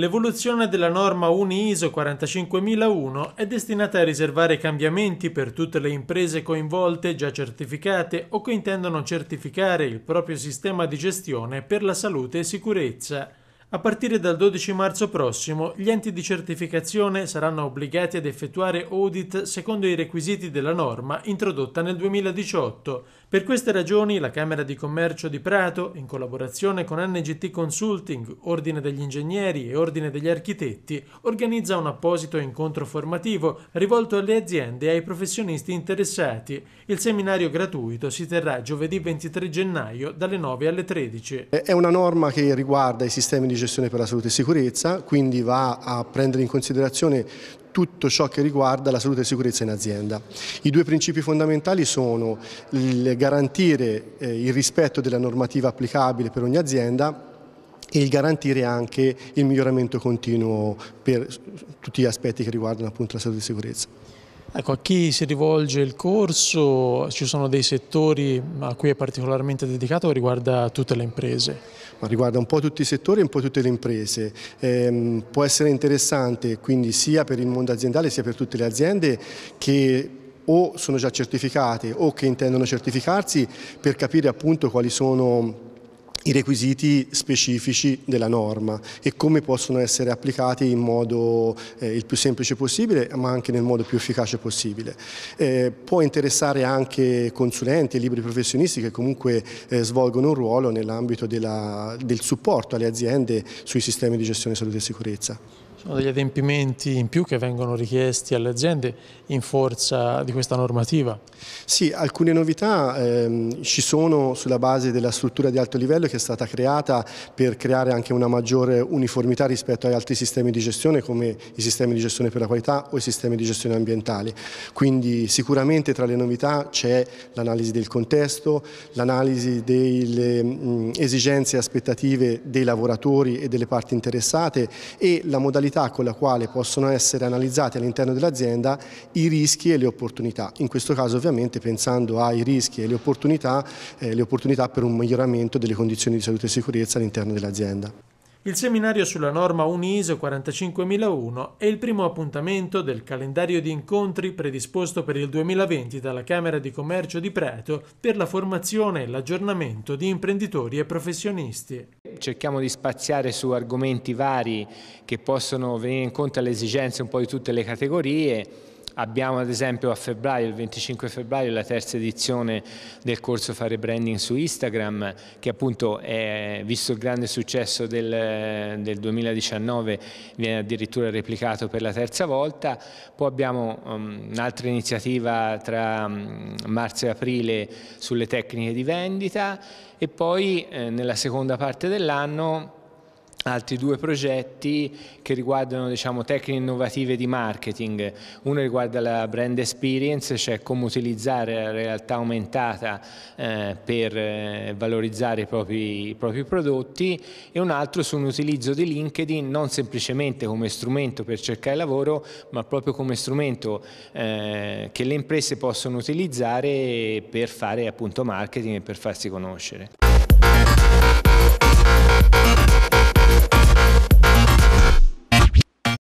L'evoluzione della norma UNI-ISO 45001 è destinata a riservare cambiamenti per tutte le imprese coinvolte già certificate o che intendono certificare il proprio sistema di gestione per la salute e sicurezza. A partire dal 12 marzo prossimo, gli enti di certificazione saranno obbligati ad effettuare audit secondo i requisiti della norma introdotta nel 2018. Per queste ragioni, la Camera di Commercio di Prato, in collaborazione con NGT Consulting, Ordine degli Ingegneri e Ordine degli Architetti, organizza un apposito incontro formativo rivolto alle aziende e ai professionisti interessati. Il seminario gratuito si terrà giovedì 23 gennaio dalle 9 alle 13. È una norma che riguarda i sistemi di gestione per la salute e sicurezza, quindi va a prendere in considerazione tutto ciò che riguarda la salute e sicurezza in azienda. I due principi fondamentali sono il garantire eh, il rispetto della normativa applicabile per ogni azienda e il garantire anche il miglioramento continuo per tutti gli aspetti che riguardano appunto la salute e sicurezza. Ecco, a chi si rivolge il corso ci sono dei settori a cui è particolarmente dedicato o riguarda tutte le imprese? Ma riguarda un po' tutti i settori e un po' tutte le imprese. Eh, può essere interessante quindi sia per il mondo aziendale sia per tutte le aziende che o sono già certificate o che intendono certificarsi per capire appunto quali sono i requisiti specifici della norma e come possono essere applicati in modo eh, il più semplice possibile ma anche nel modo più efficace possibile. Eh, può interessare anche consulenti e libri professionisti che comunque eh, svolgono un ruolo nell'ambito del supporto alle aziende sui sistemi di gestione salute e sicurezza sono degli adempimenti in più che vengono richiesti alle aziende in forza di questa normativa? Sì, alcune novità ehm, ci sono sulla base della struttura di alto livello che è stata creata per creare anche una maggiore uniformità rispetto agli altri sistemi di gestione come i sistemi di gestione per la qualità o i sistemi di gestione ambientale. Quindi sicuramente tra le novità c'è l'analisi del contesto, l'analisi delle mh, esigenze e aspettative dei lavoratori e delle parti interessate e la modalità modalità con la quale possono essere analizzati all'interno dell'azienda i rischi e le opportunità. In questo caso ovviamente pensando ai rischi e le opportunità, eh, le opportunità per un miglioramento delle condizioni di salute e sicurezza all'interno dell'azienda. Il seminario sulla norma UNISO 45001 è il primo appuntamento del calendario di incontri predisposto per il 2020 dalla Camera di Commercio di Preto per la formazione e l'aggiornamento di imprenditori e professionisti cerchiamo di spaziare su argomenti vari che possono venire incontro alle esigenze un po' di tutte le categorie Abbiamo ad esempio a febbraio, il 25 febbraio, la terza edizione del corso Fare Branding su Instagram che appunto, è, visto il grande successo del, del, 2019, viene addirittura replicato per la terza volta. Poi abbiamo um, un'altra iniziativa tra um, marzo e aprile sulle tecniche di vendita e poi eh, nella seconda parte dell'anno altri due progetti che riguardano diciamo, tecniche innovative di marketing. Uno riguarda la brand experience, cioè come utilizzare la realtà aumentata eh, per eh, valorizzare i propri, i propri, prodotti e un altro su un utilizzo di LinkedIn non semplicemente come strumento per cercare lavoro ma proprio come strumento eh, che le imprese possono utilizzare per fare appunto marketing e per farsi conoscere.